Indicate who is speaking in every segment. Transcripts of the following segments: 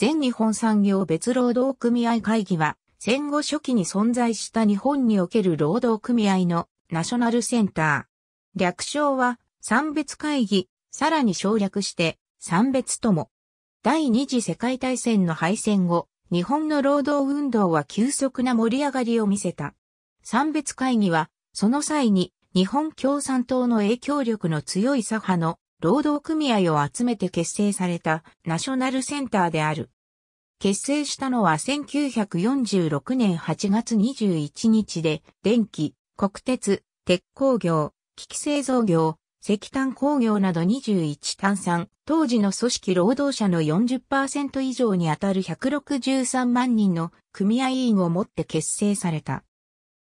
Speaker 1: 全日本産業別労働組合会議は、戦後初期に存在した日本における労働組合のナショナルセンター。略称は、産別会議、さらに省略して、産別とも。第二次世界大戦の敗戦後、日本の労働運動は急速な盛り上がりを見せた。産別会議は、その際に日本共産党の影響力の強い左派の労働組合を集めて結成されたナショナルセンターである。結成したのは1946年8月21日で、電気、国鉄、鉄工業、機器製造業、石炭工業など21炭酸、当時の組織労働者の40%以上にあたる163万人の組合員をもって結成された。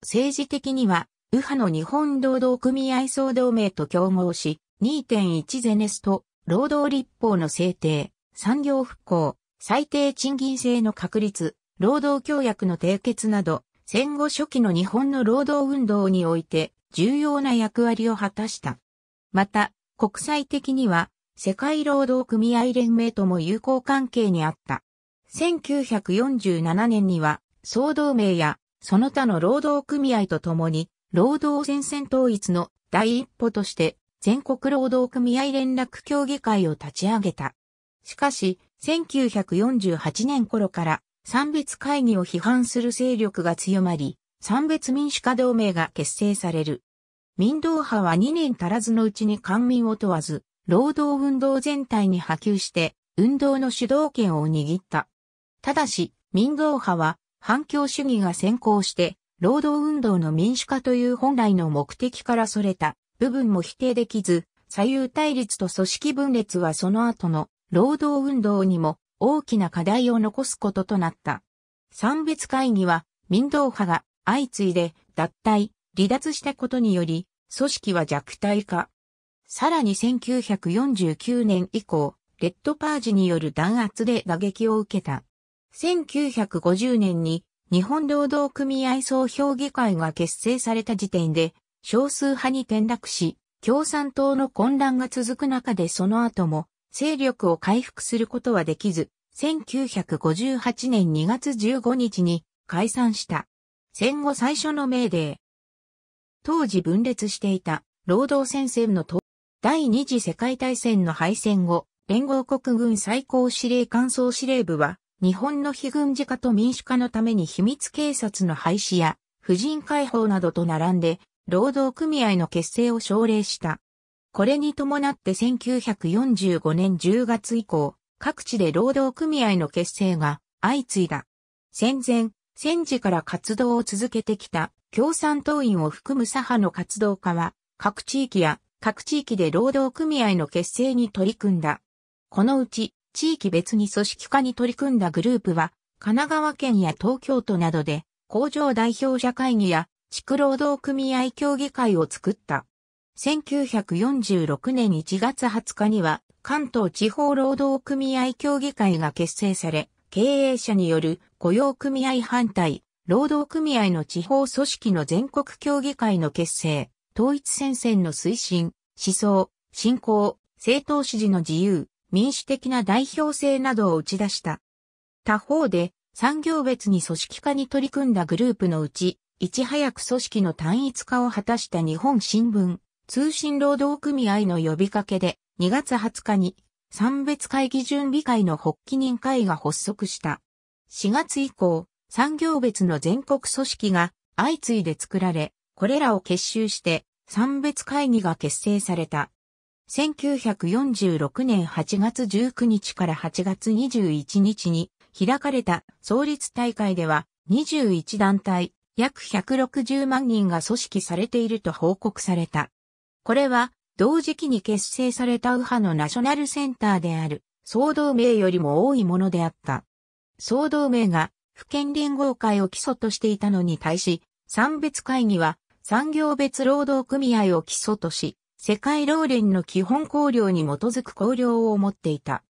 Speaker 1: 政治的には、右派の日本労働組合総同盟と競合し、2.1ゼネスト、労働立法の制定、産業復興、最低賃金制の確立、労働協約の締結など、戦後初期の日本の労働運動において重要な役割を果たした。また、国際的には世界労働組合連盟とも友好関係にあった。1947年には総同盟やその他の労働組合とともに労働戦線統一の第一歩として全国労働組合連絡協議会を立ち上げた。しかし、1948年頃から産別会議を批判する勢力が強まり、産別民主化同盟が結成される。民道派は2年足らずのうちに官民を問わず、労働運動全体に波及して、運動の主導権を握った。ただし、民道派は反共主義が先行して、労働運動の民主化という本来の目的からそれた部分も否定できず、左右対立と組織分裂はその後の労働運動にも大きな課題を残すこととなった。三別会議は民道派が相次いで脱退、離脱したことにより、組織は弱体化。さらに1949年以降、レッドパージによる弾圧で打撃を受けた。1950年に日本労働組合総評議会が結成された時点で少数派に転落し、共産党の混乱が続く中でその後も勢力を回復することはできず、1958年2月15日に解散した。戦後最初の命令。当時分裂していた労働戦線の第二次世界大戦の敗戦後、連合国軍最高司令官総司令部は、日本の非軍事化と民主化のために秘密警察の廃止や、婦人解放などと並んで、労働組合の結成を奨励した。これに伴って1945年10月以降、各地で労働組合の結成が相次いだ。戦前、戦時から活動を続けてきた共産党員を含む左派の活動家は、各地域や各地域で労働組合の結成に取り組んだ。このうち、地域別に組織化に取り組んだグループは、神奈川県や東京都などで、工場代表者会議や地区労働組合協議会を作った。1946年1月20日には関東地方労働組合協議会が結成され、経営者による雇用組合反対、労働組合の地方組織の全国協議会の結成、統一戦線の推進、思想、信仰、政党支持の自由、民主的な代表性などを打ち出した。他方で、産業別に組織化に取り組んだグループのうち、いち早く組織の単一化を果たした日本新聞、通信労働組合の呼びかけで、2月20日に、産別会議準備会の発起人会が発足した。4月以降、産業別の全国組織が相次いで作られ、これらを結集して、産別会議が結成された。1946年8月19日から8月21日に開かれた創立大会では21団体約160万人が組織されていると報告された。これは、同時期に結成された右派のナショナルセンターである、総同盟よりも多いものであった。総同盟が、府県連合会を基礎としていたのに対し、産別会議は、産業別労働組合を基礎とし、世界労連の基本綱領に基づく綱領を持っていた。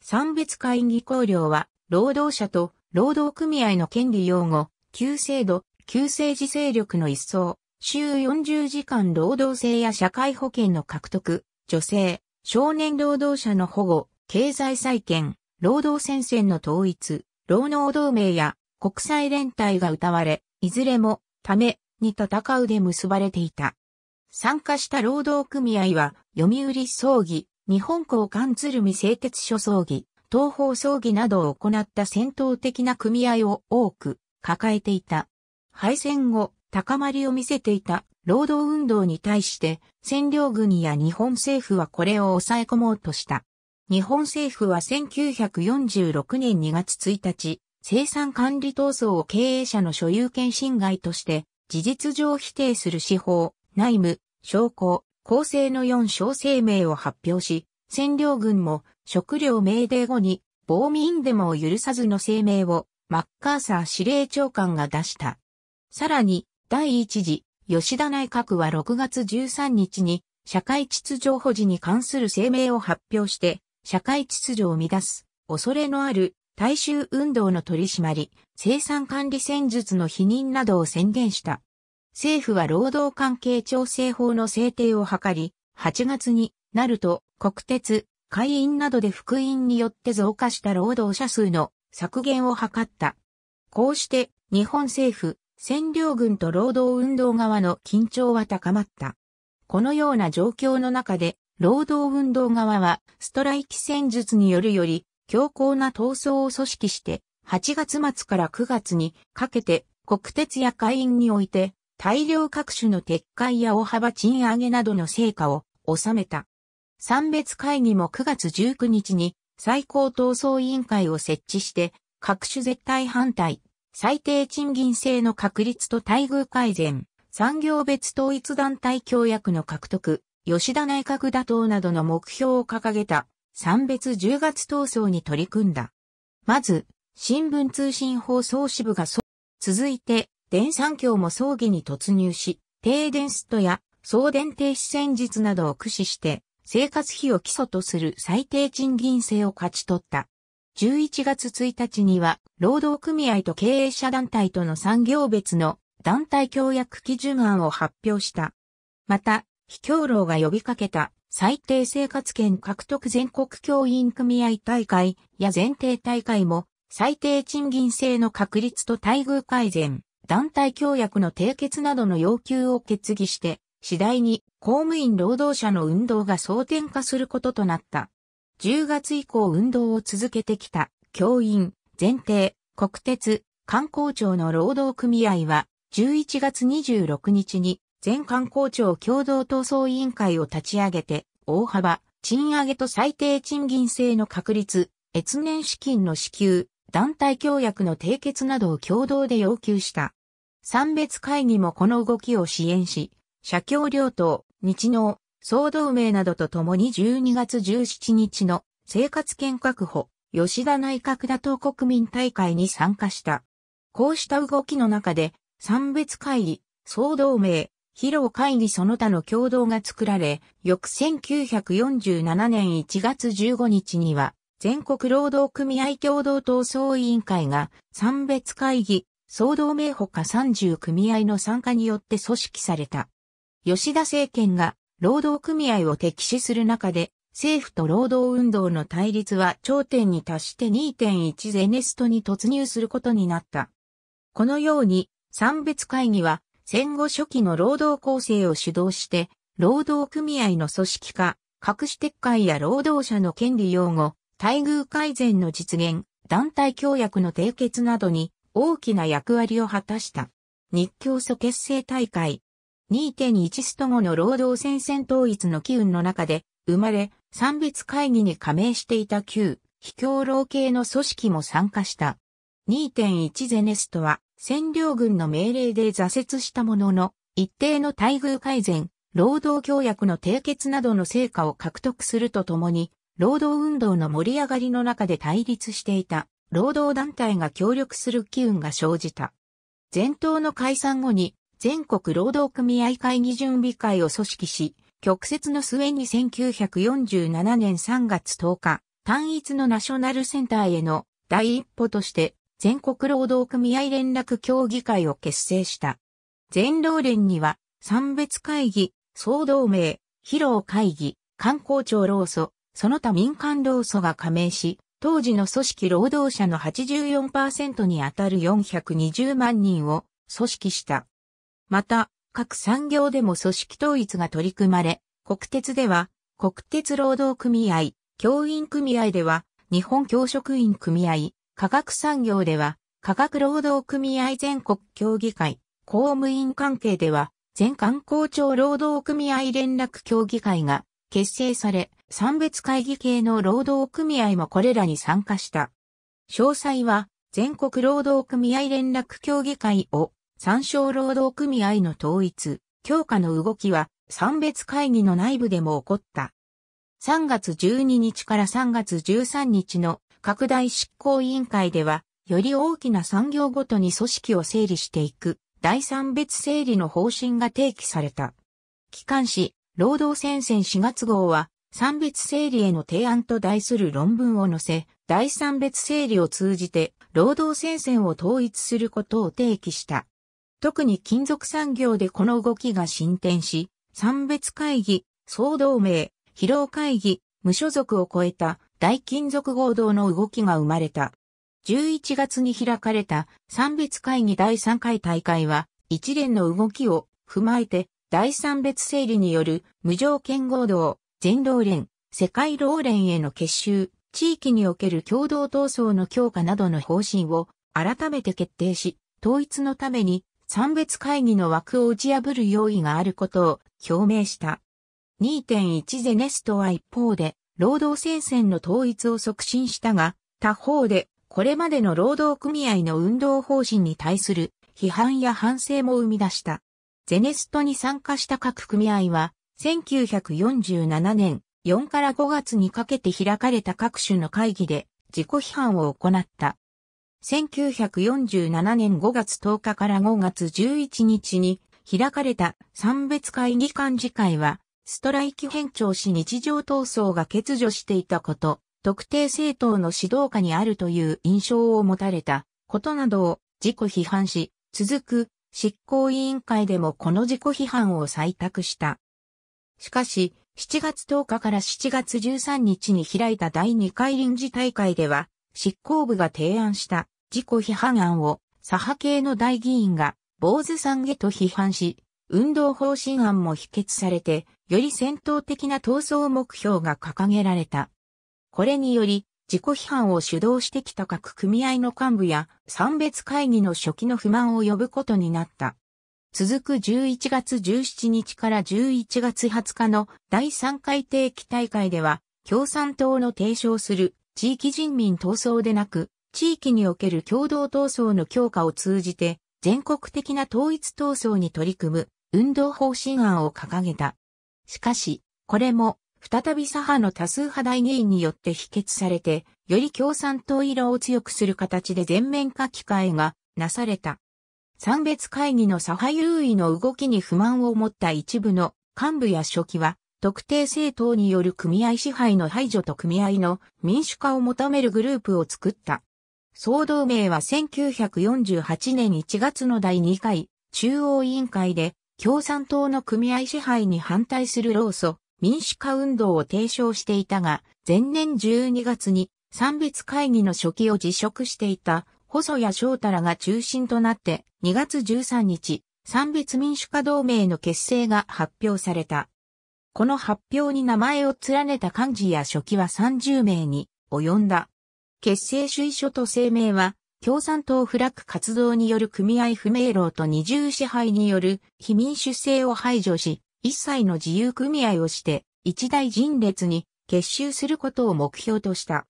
Speaker 1: 産別会議綱領は、労働者と労働組合の権利擁護、旧制度、旧政治勢力の一掃、週40時間労働制や社会保険の獲得、女性、少年労働者の保護、経済再建、労働戦線の統一、労働同盟や国際連帯が謳われ、いずれも、ため、に戦うで結ばれていた。参加した労働組合は、読売葬儀、日本港関鶴見製鉄所葬儀、東方葬儀などを行った戦闘的な組合を多く抱えていた。敗戦後、高まりを見せていた労働運動に対して占領軍や日本政府はこれを抑え込もうとした。日本政府は1946年2月1日、生産管理闘争を経営者の所有権侵害として事実上否定する司法、内務、商工、構成の4小声明を発表し、占領軍も食料命令後に暴民デモを許さずの声明をマッカーサー司令長官が出した。さらに、第一次、吉田内閣は6月13日に、社会秩序保持に関する声明を発表して、社会秩序を乱す、恐れのある、大衆運動の取り締まり、生産管理戦術の否認などを宣言した。政府は労働関係調整法の制定を図り、8月になると国鉄、会員などで福音によって増加した労働者数の削減を図った。こうして日本政府、占領軍と労働運動側の緊張は高まった。このような状況の中で、労働運動側はストライキ戦術によるより強硬な闘争を組織して、8月末から9月にかけて国鉄や会員において大量各種の撤回や大幅賃上げなどの成果を収めた。三別会議も9月19日に最高闘争委員会を設置して各種絶対反対、最低賃金制の確立と待遇改善、産業別統一団体協約の獲得、吉田内閣打倒などの目標を掲げた、三別10月闘争に取り組んだ。まず、新聞通信放送支部が続いて、電産協も葬儀に突入し、停電ストや送電停止戦術などを駆使して、生活費を基礎とする最低賃金制を勝ち取った。11月1日には、労働組合と経営者団体との産業別の団体協約基準案を発表した。また、非協労が呼びかけた最低生活権獲得全国教員組合大会や前提大会も最低賃金制の確立と待遇改善、団体協約の締結などの要求を決議して、次第に公務員労働者の運動が争点化することとなった。10月以降運動を続けてきた教員、前提、国鉄、観光庁の労働組合は11月26日に全観光庁共同闘争委員会を立ち上げて大幅、賃上げと最低賃金制の確立、越年資金の支給、団体協約の締結などを共同で要求した。三別会議もこの動きを支援し、社協両党、日農、総同盟などとともに12月17日の生活権確保、吉田内閣打倒国民大会に参加した。こうした動きの中で、三別会議、総同盟、疲労会議その他の共同が作られ、翌1947年1月15日には、全国労働組合共同闘争委員会が、三別会議、総同盟ほか30組合の参加によって組織された。吉田政権が労働組合を敵視する中で、政府と労働運動の対立は頂点に達して2.1ゼネストに突入することになった。このように、産別会議は戦後初期の労働構成を主導して、労働組合の組織化、各種撤回や労働者の権利擁護、待遇改善の実現、団体協約の締結などに大きな役割を果たした。日教組結成大会、2.1スト後の労働戦線統一の機運の中で、生まれ、産別会議に加盟していた旧、非協労系の組織も参加した。2.1ゼネストは、占領軍の命令で挫折したものの、一定の待遇改善、労働協約の締結などの成果を獲得するとともに、労働運動の盛り上がりの中で対立していた、労働団体が協力する機運が生じた。前頭の解散後に、全国労働組合会議準備会を組織し、曲折の末に1947年3月10日、単一のナショナルセンターへの第一歩として全国労働組合連絡協議会を結成した。全労連には、三別会議、総同盟、広労会議、観光庁労組、その他民間労組が加盟し、当時の組織労働者の84%にあたる420万人を組織した。また、各産業でも組織統一が取り組まれ、国鉄では、国鉄労働組合、教員組合では、日本教職員組合、科学産業では、科学労働組合全国協議会、公務員関係では、全官公庁労働組合連絡協議会が結成され、産別会議系の労働組合もこれらに参加した。詳細は、全国労働組合連絡協議会を参照労働組合の統一、強化の動きは、産別会議の内部でも起こった。3月12日から3月13日の拡大執行委員会では、より大きな産業ごとに組織を整理していく、第三別整理の方針が提起された。機関紙、労働戦線4月号は、産別整理への提案と題する論文を載せ、第三別整理を通じて、労働戦線を統一することを提起した。特に金属産業でこの動きが進展し、産別会議、総同盟、疲労会議、無所属を超えた大金属合同の動きが生まれた。11月に開かれた産別会議第3回大会は、一連の動きを踏まえて、第三別整理による無条件合同、全労連、世界労連への結集、地域における共同闘争の強化などの方針を改めて決定し、統一のために三別会議の枠を打ち破る用意があることを表明した。2.1ゼネストは一方で、労働戦線の統一を促進したが、他方で、これまでの労働組合の運動方針に対する批判や反省も生み出した。ゼネストに参加した各組合は、1947年4から5月にかけて開かれた各種の会議で自己批判を行った。1947年5月10日から5月11日に開かれた三別会議幹事会は、ストライキ編調し日常闘争が欠如していたこと、特定政党の指導下にあるという印象を持たれたことなどを自己批判し、続く執行委員会でもこの自己批判を採択した。しかし、7月10日から7月13日に開いた第2回臨時大会では、執行部が提案した自己批判案を左派系の大議員が坊主さんへと批判し、運動方針案も否決されて、より戦闘的な闘争目標が掲げられた。これにより、自己批判を主導してきた各組合の幹部や、産別会議の初期の不満を呼ぶことになった。続く11月17日から11月20日の第3回定期大会では、共産党の提唱する地域人民闘争でなく、地域における共同闘争の強化を通じて、全国的な統一闘争に取り組む運動方針案を掲げた。しかし、これも、再び左派の多数派大議員によって否決されて、より共産党色を強くする形で全面化機会がなされた。三別会議の左派優位の動きに不満を持った一部の幹部や書記は、特定政党による組合支配の排除と組合の民主化を求めるグループを作った。総同盟は1948年1月の第2回中央委員会で共産党の組合支配に反対する労組民主化運動を提唱していたが、前年12月に三別会議の初期を辞職していた細谷翔太らが中心となって2月13日、三別民主化同盟の結成が発表された。この発表に名前を連ねた幹事や初期は30名に及んだ。結成主意書と声明は、共産党フラッグ活動による組合不明朗と二重支配による非民主制を排除し、一切の自由組合をして、一大人列に結集することを目標とした。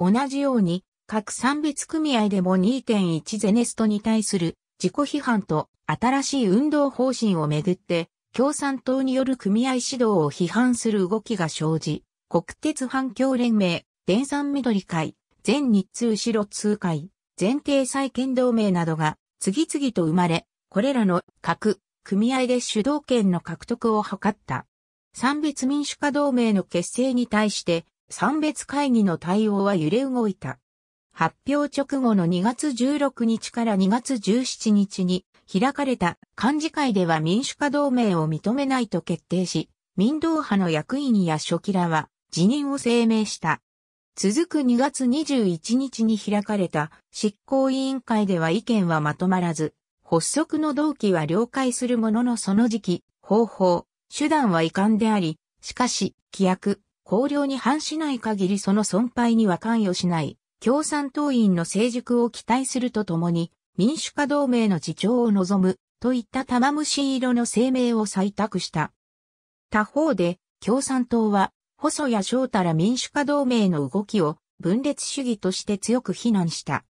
Speaker 1: 同じように、各産別組合でも2.1ゼネストに対する自己批判と新しい運動方針をめぐって、共産党による組合指導を批判する動きが生じ、国鉄反共連盟、電産緑会、全日通白通会、全定再建同盟などが次々と生まれ、これらの各組合で主導権の獲得を図った。三別民主化同盟の結成に対して、三別会議の対応は揺れ動いた。発表直後の2月16日から2月17日に開かれた幹事会では民主化同盟を認めないと決定し、民道派の役員や初期らは辞任を声明した。続く2月21日に開かれた執行委員会では意見はまとまらず、発足の動機は了解するもののその時期、方法、手段は遺憾であり、しかし、規約、考領に反しない限りその損廃には関与しない、共産党員の成熟を期待するとともに、民主化同盟の自重を望む、といった玉虫色の声明を採択した。他方で、共産党は細谷翔太ら民主化同盟の動きを分裂主義として強く非難した。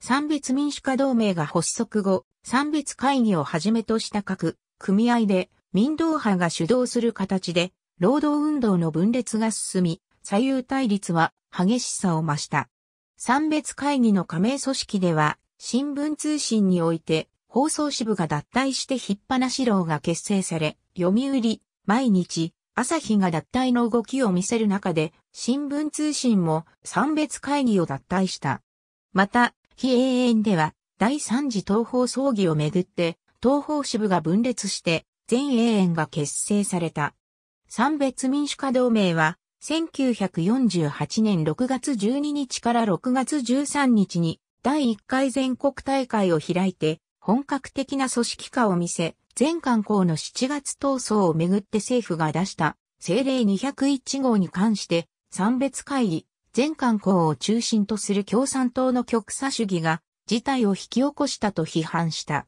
Speaker 1: 三別民主化同盟が発足後、三別会議をはじめとした各組合で民道派が主導する形で労働運動の分裂が進み、左右対立は激しさを増した。三別会議の加盟組織では、新聞通信において放送支部が脱退して引っぱなし労が結成され、読売、毎日、朝日が脱退の動きを見せる中で、新聞通信も三別会議を脱退した。また、非永遠では、第三次東方葬儀をめぐって、東方支部が分裂して、全永遠が結成された。三別民主化同盟は、1948年6月12日から6月13日に、第1回全国大会を開いて、本格的な組織化を見せ、全観光の7月闘争をめぐって政府が出した政令201号に関して、三別会議、全観光を中心とする共産党の極左主義が事態を引き起こしたと批判した。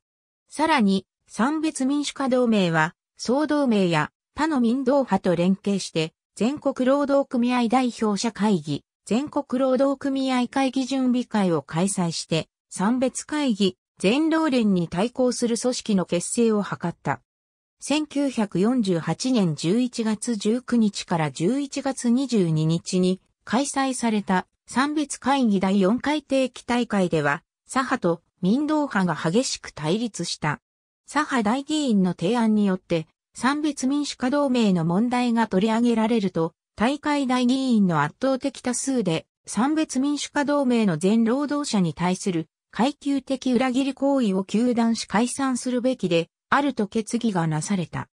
Speaker 1: さらに、三別民主化同盟は、総同盟や他の民同派と連携して、全国労働組合代表者会議、全国労働組合会議準備会を開催して、三別会議、全労連に対抗する組織の結成を図った。1948年11月19日から11月22日に開催された三別会議第4回定期大会では、左派と民道派が激しく対立した。左派大議員の提案によって、三別民主化同盟の問題が取り上げられると、大会大議員の圧倒的多数で、三別民主化同盟の全労働者に対する階級的裏切り行為を糾弾し解散するべきで、あると決議がなされた。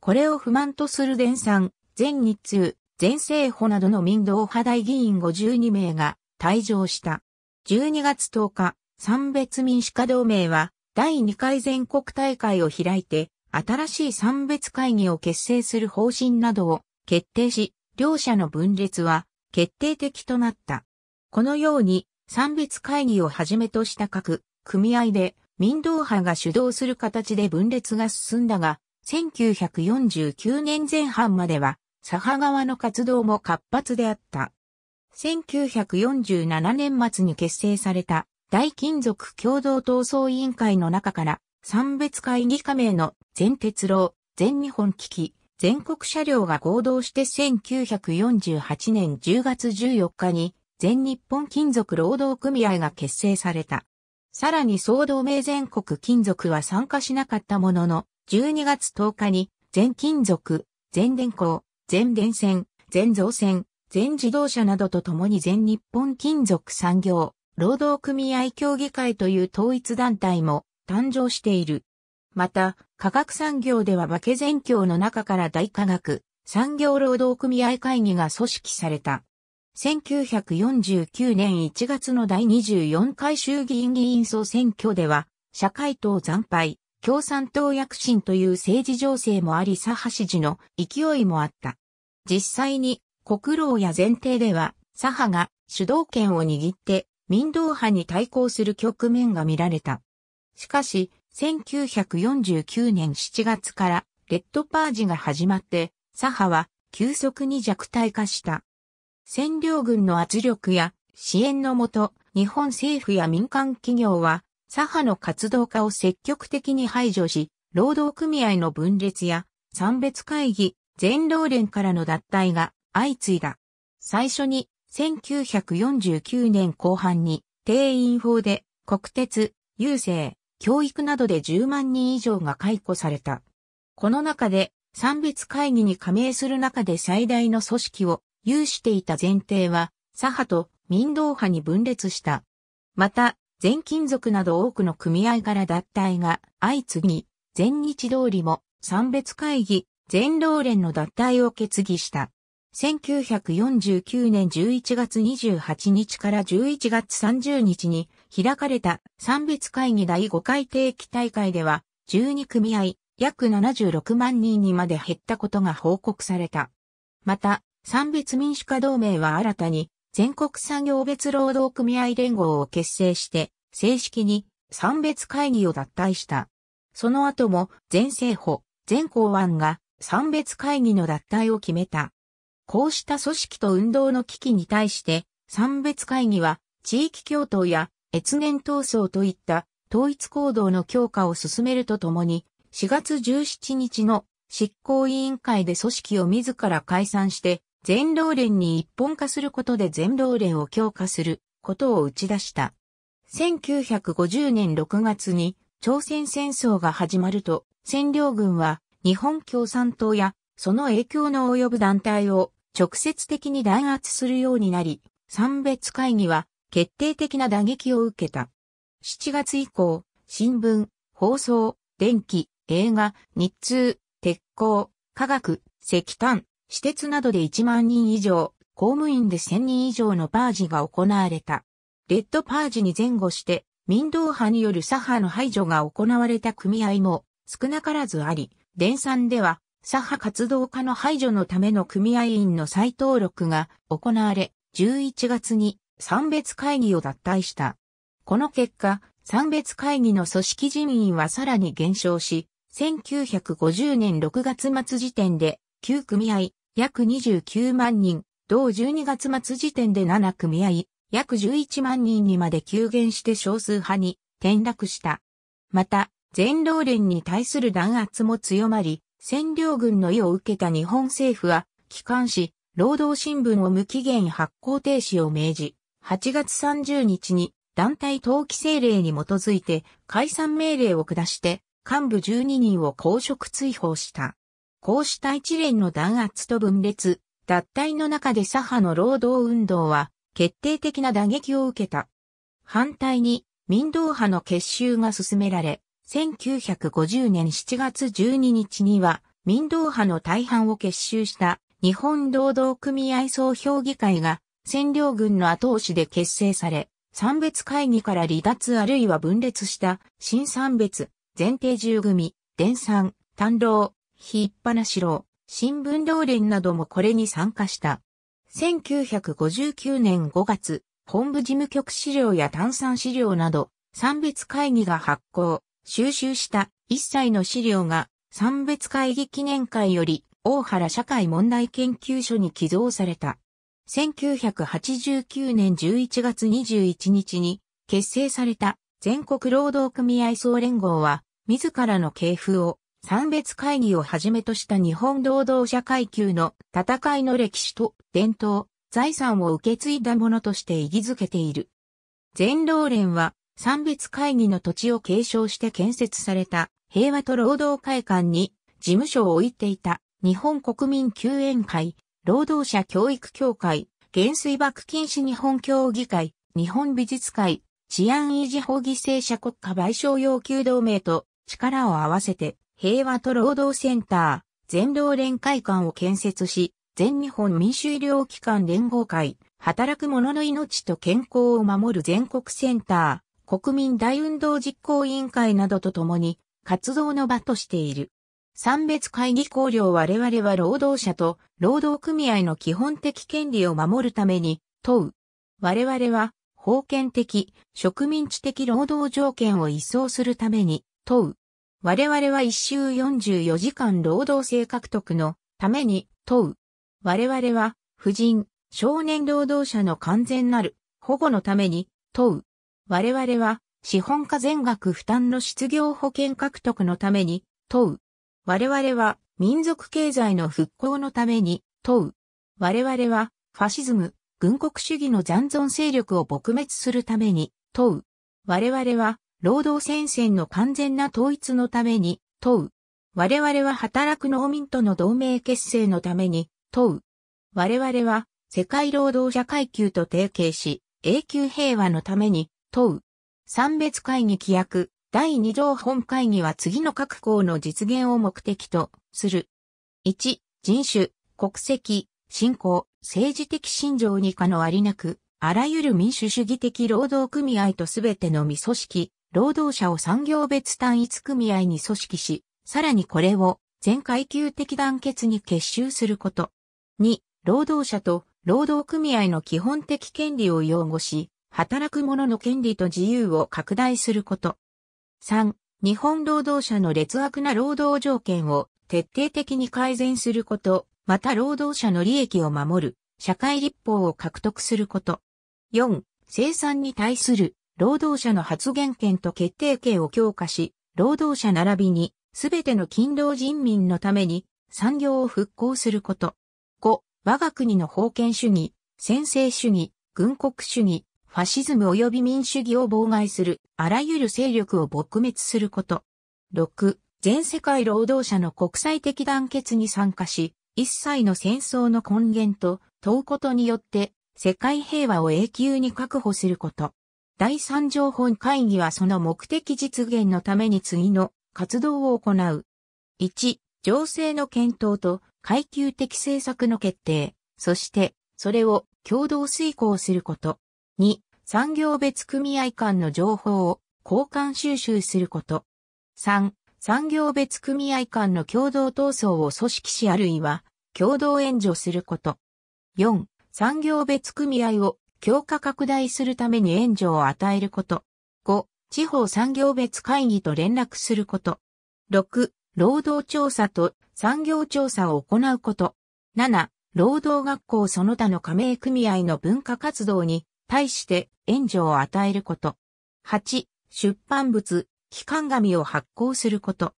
Speaker 1: これを不満とする電産、全日通、全政府などの民道派大議員52名が退場した。12月10日、三別民主化同盟は第2回全国大会を開いて、新しい三別会議を結成する方針などを決定し、両者の分裂は決定的となった。このように産別会議をはじめとした各組合で民道派が主導する形で分裂が進んだが、1949年前半までは左派側の活動も活発であった。1947年末に結成された大金属共同闘争委員会の中から産別会議加盟の全鉄路、全日本機器、全国車両が合同して1948年10月14日に全日本金属労働組合が結成された。さらに総同盟全国金属は参加しなかったものの、12月10日に全金属、全電工、全電線、全造船、全自動車などとともに全日本金属産業、労働組合協議会という統一団体も誕生している。また、科学産業では化け全協の中から大科学、産業労働組合会議が組織された。1949年1月の第24回衆議院議員総選挙では、社会党惨敗、共産党躍進という政治情勢もあり左派支持の勢いもあった。実際に、国労や前提では、左派が主導権を握って民道派に対抗する局面が見られた。しかし、1949年7月からレッドパージが始まって、左派は急速に弱体化した。占領軍の圧力や支援のもと、日本政府や民間企業は、左派の活動家を積極的に排除し、労働組合の分裂や、産別会議、全労連からの脱退が相次いだ。最初に、1949年後半に、定員法で、国鉄、郵政、教育などで10万人以上が解雇された。この中で、産別会議に加盟する中で最大の組織を有していた前提は、左派と民道派に分裂した。また、全金属など多くの組合から脱退が相次ぎ、全日通りも三別会議、全労連の脱退を決議した。1949年11月28日から11月30日に開かれた三別会議第5回定期大会では、12組合、約76万人にまで減ったことが報告された。また、三別民主化同盟は新たに全国産業別労働組合連合を結成して正式に三別会議を脱退した。その後も全政府、全公安が三別会議の脱退を決めた。こうした組織と運動の危機に対して三別会議は地域共闘や越年闘争といった統一行動の強化を進めるとともに、4月17日の執行委員会で組織を自ら解散して、全労連に一本化することで全労連を強化することを打ち出した。1950年6月に朝鮮戦争が始まると、占領軍は日本共産党やその影響の及ぶ団体を直接的に弾圧するようになり、三別会議は決定的な打撃を受けた。7月以降、新聞、放送、電気、映画、日通、鉄鋼、化学、石炭、私鉄などで1万人以上、公務員で1000人以上のパージが行われた。レッドパージに前後して、民道派による左派の排除が行われた組合も少なからずあり、電産では左派活動家の排除のための組合員の再登録が行われ、11月に三別会議を脱退した。この結果、三別会議の組織人員はさらに減少し、1950年6月末時点で9組合、約29万人、同12月末時点で7組合、約11万人にまで急減して少数派に転落した。また、全労連に対する弾圧も強まり、占領軍の意を受けた日本政府は、機関紙、労働新聞を無期限発行停止を命じ、8月30日に団体登記政令に基づいて解散命令を下して、幹部12人を公職追放した。こうした一連の弾圧と分裂、脱退の中で左派の労働運動は決定的な打撃を受けた。反対に民道派の結集が進められ、1950年7月12日には民道派の大半を結集した日本労働組合総評議会が占領軍の後押しで結成され、産別会議から離脱あるいは分裂した新三別、前提十組、伝産、単老、ひっぱなしろ、新聞同連などもこれに参加した。1959年5月、本部事務局資料や炭酸資料など、産別会議が発行、収集した一切の資料が、産別会議記念会より、大原社会問題研究所に寄贈された。1989年11月21日に結成された全国労働組合総連合は自らの系譜を三別会議をはじめとした日本労働者階級の戦いの歴史と伝統、財産を受け継いだものとして意義づけている。全労連は三別会議の土地を継承して建設された平和と労働会館に事務所を置いていた日本国民救援会、労働者教育協会、原水爆禁止日本協議会、日本美術会、治安維持法犠牲者国家賠償要求同盟と力を合わせて平和と労働センター、全労連会館を建設し、全日本民主医療機関連合会、働く者の命と健康を守る全国センター、国民大運動実行委員会などとともに、活動の場としている。三別会議綱領我々は労働者と労働組合の基本的権利を守るために問う。我々は封建的、植民地的労働条件を一掃するために問う。我々は一周44時間労働制獲得のために問う。我々は、婦人、少年労働者の完全なる保護のために問う。我々は、資本家全額負担の失業保険獲得のために問う。我々は、民族経済の復興のために問う。我々は、ファシズム、軍国主義の残存勢力を撲滅するために問う。我々は、労働戦線の完全な統一のために問う。我々は働く農民との同盟結成のために問う。我々は世界労働者階級と提携し、永久平和のために問う。三別会議規約第二条本会議は次の各項の実現を目的とする。1、人種、国籍、信仰、政治的信条に可のありなく、あらゆる民主主義的労働組合とすべての未組織、労働者を産業別単一組合に組織し、さらにこれを全階級的団結に結集すること。2、労働者と労働組合の基本的権利を擁護し、働く者の権利と自由を拡大すること。3、日本労働者の劣悪な労働条件を徹底的に改善すること、また労働者の利益を守る、社会立法を獲得すること。4、生産に対する労働者の発言権と決定権を強化し、労働者並びに、すべての勤労人民のために、産業を復興すること。5、我が国の封建主義、専制主義、軍国主義、ファシズム及び民主義を妨害する、あらゆる勢力を撲滅すること。6、全世界労働者の国際的団結に参加し、一切の戦争の根源と問うことによって、世界平和を永久に確保すること。第三条本会議はその目的実現のために次の活動を行う。1、情勢の検討と階級的政策の決定、そしてそれを共同遂行すること。2、産業別組合間の情報を交換収集すること。3、産業別組合間の共同闘争を組織しあるいは共同援助すること。4、産業別組合を強化拡大するために援助を与えること。5、地方産業別会議と連絡すること。6、労働調査と産業調査を行うこと。7、労働学校その他の加盟組合の文化活動に対して援助を与えること。8、出版物、機関紙を発行すること。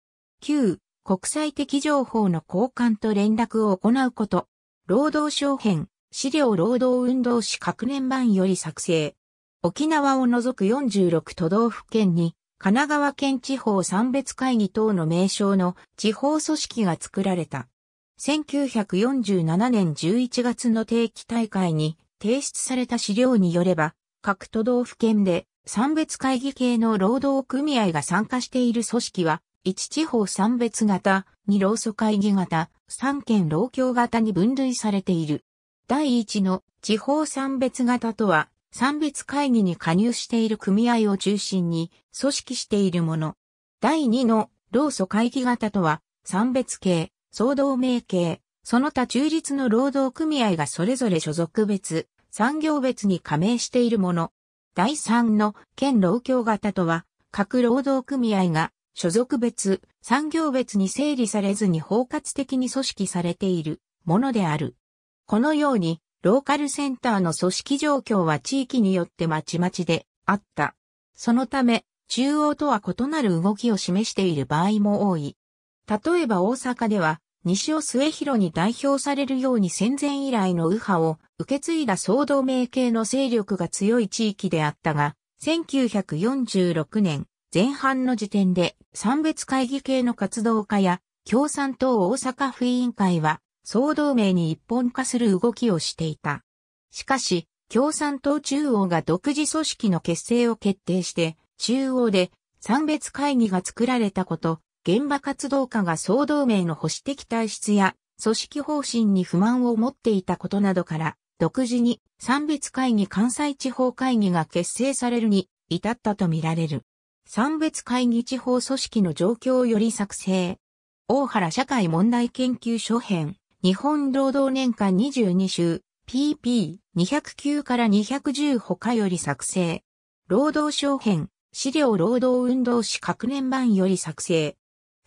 Speaker 1: 9、国際的情報の交換と連絡を行うこと。労働省編、資料労働運動史各年版より作成。沖縄を除く46都道府県に、神奈川県地方産別会議等の名称の地方組織が作られた。1947年11月の定期大会に提出された資料によれば、各都道府県で産別会議系の労働組合が参加している組織は、1地方産別型、2労組会議型、3県労協型に分類されている。第一の地方産別型とは、産別会議に加入している組合を中心に組織しているもの。第二の労組会議型とは、産別系、総同盟系、その他中立の労働組合がそれぞれ所属別、産業別に加盟しているもの。第三の県労協型とは、各労働組合が所属別、産業別に整理されずに包括的に組織されているものである。このように、ローカルセンターの組織状況は地域によってまちまちであった。そのため、中央とは異なる動きを示している場合も多い。例えば大阪では、西尾末広に代表されるように戦前以来の右派を受け継いだ総同盟系の勢力が強い地域であったが、1946年前半の時点で産別会議系の活動家や共産党大阪府委員会は総同盟に一本化する動きをしていた。しかし、共産党中央が独自組織の結成を決定して、中央で産別会議が作られたこと、現場活動家が総同盟の保守的体質や組織方針に不満を持っていたことなどから、独自に産別会議関西地方会議が結成されるに至ったとみられる。産別会議地方組織の状況より作成。大原社会問題研究所編。日本労働年間22週、pp209 から210他より作成。労働省編、資料労働運動史各年版より作成。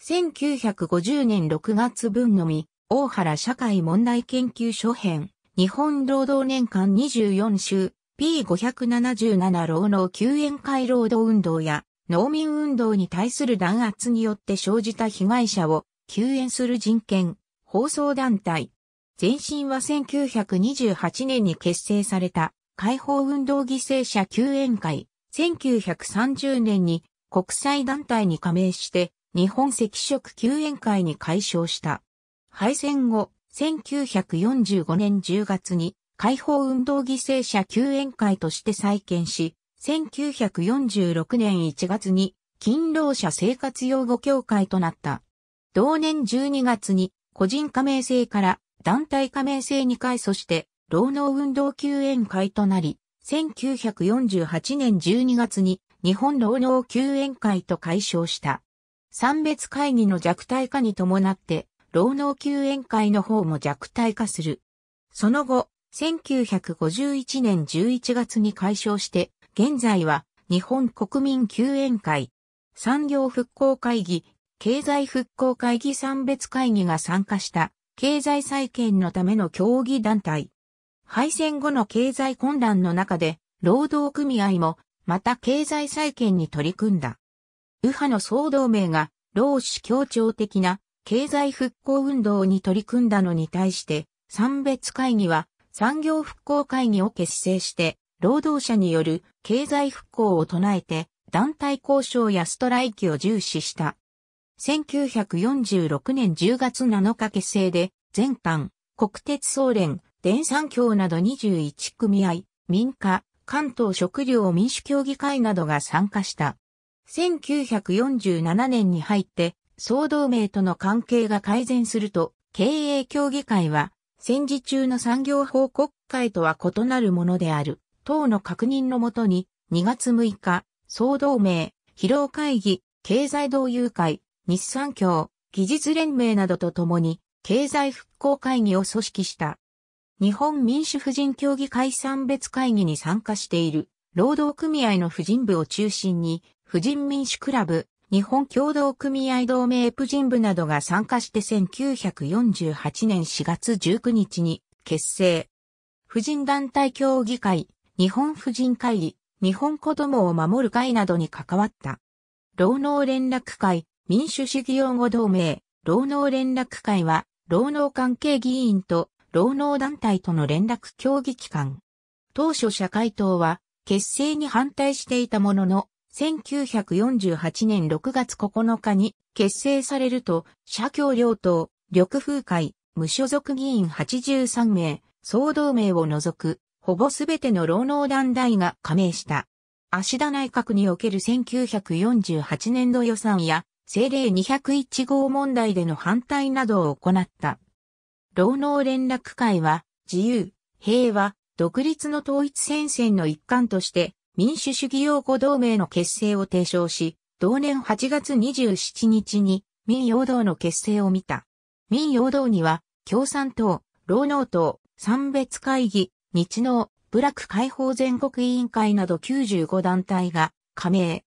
Speaker 1: 1950年6月分のみ、大原社会問題研究所編、日本労働年間24週、P577 労農救援会労働運動や、農民運動に対する弾圧によって生じた被害者を救援する人権、放送団体。前身は1928年に結成された解放運動犠牲者救援会。1930年に国際団体に加盟して日本赤色救援会に解消した。敗戦後、1945年10月に解放運動犠牲者救援会として再建し、1946年1月に勤労者生活用語協会となった。同年12月に個人加盟制から団体加盟制に回そして、労農運動救援会となり、1948年12月に日本労農救援会と解消した。三別会議の弱体化に伴って、労農救援会の方も弱体化する。その後、1951年11月に解消して、現在は日本国民救援会、産業復興会議経済復興会議参別会議が参加した経済再建のための協議団体。敗戦後の経済混乱の中で労働組合もまた経済再建に取り組んだ。右派の総同盟が労使協調的な経済復興運動に取り組んだのに対して参別会議は産業復興会議を結成して労働者による経済復興を唱えて団体交渉やストライキを重視した。1946年10月7日結成で、全館、国鉄総連、電産協など21組合、民家、関東食料民主協議会などが参加した。1947年に入って、総同盟との関係が改善すると、経営協議会は、戦時中の産業報告会とは異なるものである、等の確認のもとに、2月6日、総同盟、疲労会議、経済同友会、日産協、技術連盟などとともに、経済復興会議を組織した。日本民主婦人協議会産別会議に参加している、労働組合の婦人部を中心に、婦人民主クラブ、日本共同組合同盟婦人部などが参加して1948年4月19日に結成。婦人団体協議会、日本婦人会議、日本子供を守る会などに関わった。労農連絡会、民主主義擁護同盟、労農連絡会は、労農関係議員と労農団体との連絡協議機関。当初社会党は、結成に反対していたものの、1948年6月9日に結成されると、社協両党、緑風会、無所属議員83名、総同盟を除く、ほぼすべての労農団体が加盟した。足田内閣における1948年度予算や政令201号問題での反対などを行った。労農連絡会は、自由、平和、独立の統一戦線の一環として、民主主義擁護同盟の結成を提唱し、同年8月27日に民陽道の結成を見た。民陽道には、共産党、労農党、三別会議、日農、部落解放全国委員会など95団体が加盟、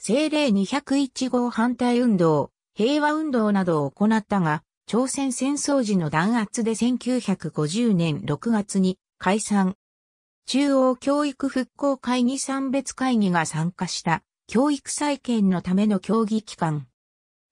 Speaker 1: 政令201号反対運動、平和運動などを行ったが、朝鮮戦争時の弾圧で1950年6月に解散。中央教育復興会議参別会議が参加した教育再建のための協議機関。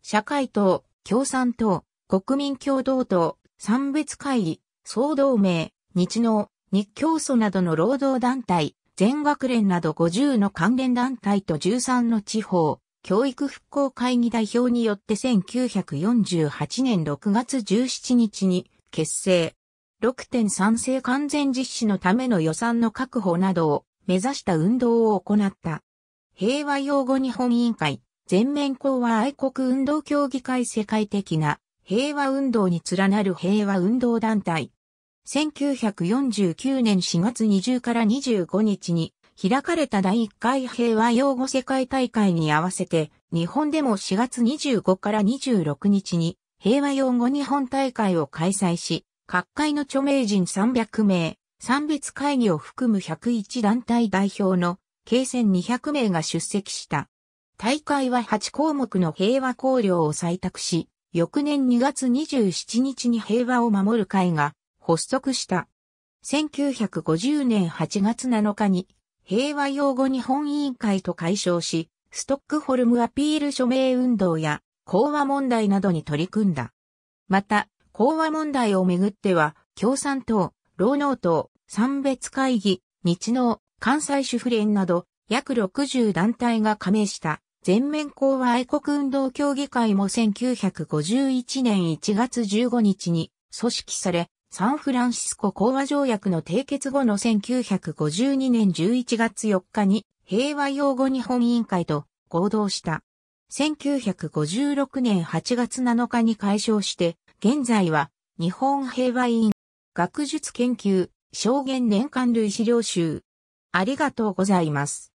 Speaker 1: 社会党、共産党、国民共同党、参別会議、総同盟、日農、日教組などの労働団体、全学連など50の関連団体と13の地方、教育復興会議代表によって1948年6月17日に結成。6.3世完全実施のための予算の確保などを目指した運動を行った。平和擁護日本委員会、全面講和愛国運動協議会世界的な平和運動に連なる平和運動団体。1949年4月20から25日に開かれた第1回平和擁護世界大会に合わせて、日本でも4月25から26日に平和擁護日本大会を開催し、各界の著名人300名、参別会議を含む101団体代表の計選200名が出席した。大会は8項目の平和考慮を採択し、翌年2月27日に平和を守る会が発足した。1950年8月7日に平和擁護日本委員会と解消し、ストックホルムアピール署名運動や講和問題などに取り組んだ。また、講和問題をめぐっては、共産党、労農党、産別会議、日農、関西主婦連など、約60団体が加盟した全面講和愛国運動協議会も1951年1月15日に組織され、サンフランシスコ講和条約の締結後の1952年11月4日に平和擁護日本委員会と合同した。1956年8月7日に解消して、現在は日本平和委員学術研究証言年間類資料集。ありがとうございます。